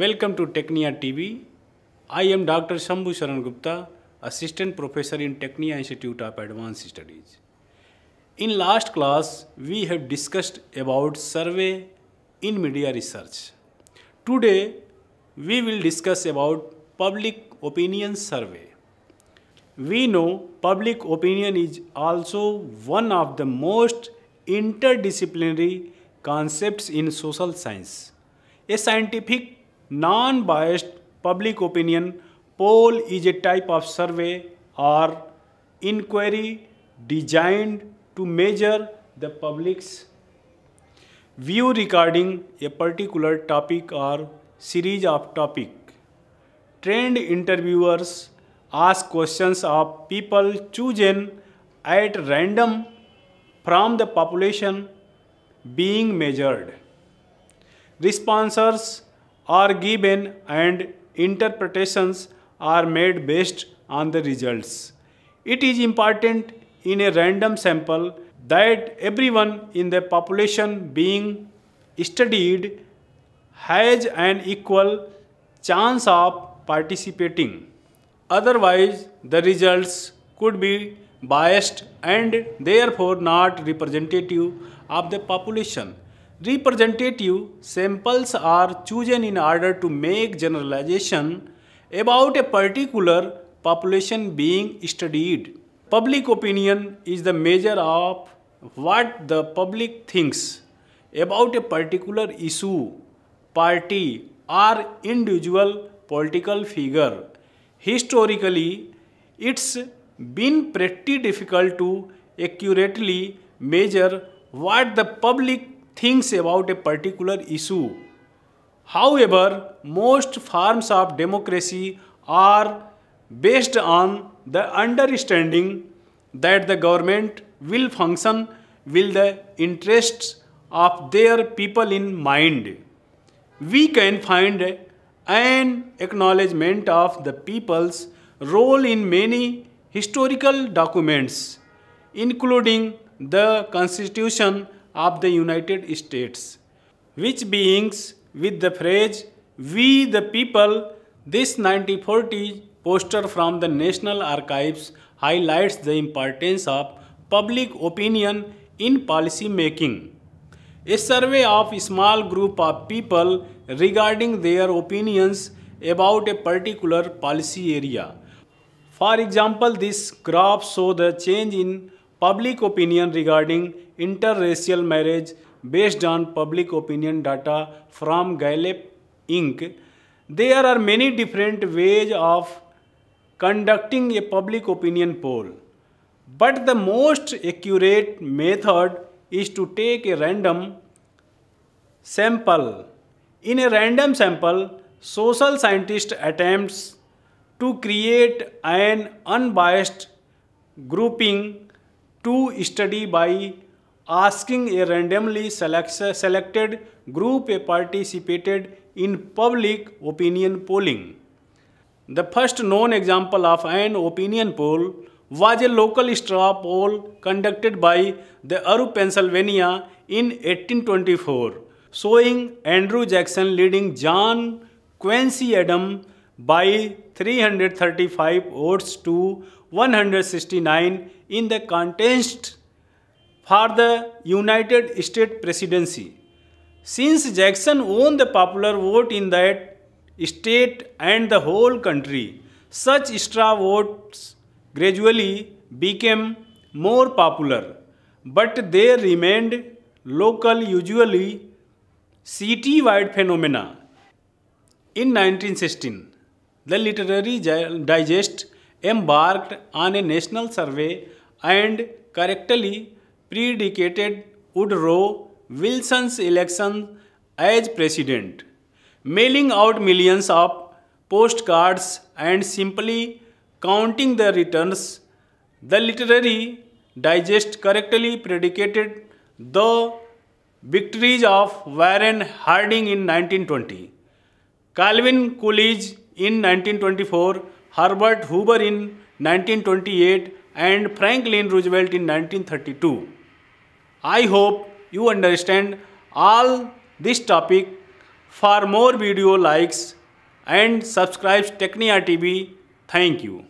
Welcome to Technia TV. I am Dr. Shambhu Sharan Gupta, Assistant Professor in Technia Institute of Advanced Studies. In last class, we have discussed about survey in media research. Today, we will discuss about public opinion survey. We know public opinion is also one of the most interdisciplinary concepts in social science. A scientific non-biased public opinion poll is a type of survey or inquiry designed to measure the public's view regarding a particular topic or series of topic. Trained interviewers ask questions of people chosen at random from the population being measured. Responders are given and interpretations are made based on the results. It is important in a random sample that everyone in the population being studied has an equal chance of participating. Otherwise, the results could be biased and therefore not representative of the population. Representative samples are chosen in order to make generalization about a particular population being studied. Public opinion is the measure of what the public thinks about a particular issue, party or individual political figure. Historically, it's been pretty difficult to accurately measure what the public thinks about a particular issue. However, most forms of democracy are based on the understanding that the government will function with the interests of their people in mind. We can find an acknowledgement of the people's role in many historical documents, including the Constitution of the United States, which beings with the phrase We the People, this 1940 poster from the National Archives highlights the importance of public opinion in policy making. A survey of a small group of people regarding their opinions about a particular policy area. For example, this graph shows the change in public opinion regarding interracial marriage based on public opinion data from Gallup Inc. There are many different ways of conducting a public opinion poll, but the most accurate method is to take a random sample. In a random sample, social scientists attempts to create an unbiased grouping to study by asking a randomly selected group a participated in public opinion polling. The first known example of an opinion poll was a local straw poll conducted by the Aru, Pennsylvania in 1824, showing Andrew Jackson leading John Quincy Adams by 335 votes to 169 in the contest for the United States presidency. Since Jackson won the popular vote in that state and the whole country, such extra votes gradually became more popular, but they remained local, usually city-wide phenomena. In 1916, the Literary Digest embarked on a national survey and correctly predicated Woodrow Wilson's election as president, mailing out millions of postcards and simply counting the returns. The literary digest correctly predicated the victories of Warren Harding in 1920, Calvin Coolidge in 1924, Herbert Hoover in 1928 and Franklin Roosevelt in 1932. I hope you understand all this topic. For more video likes and subscribe Technia TV. Thank you.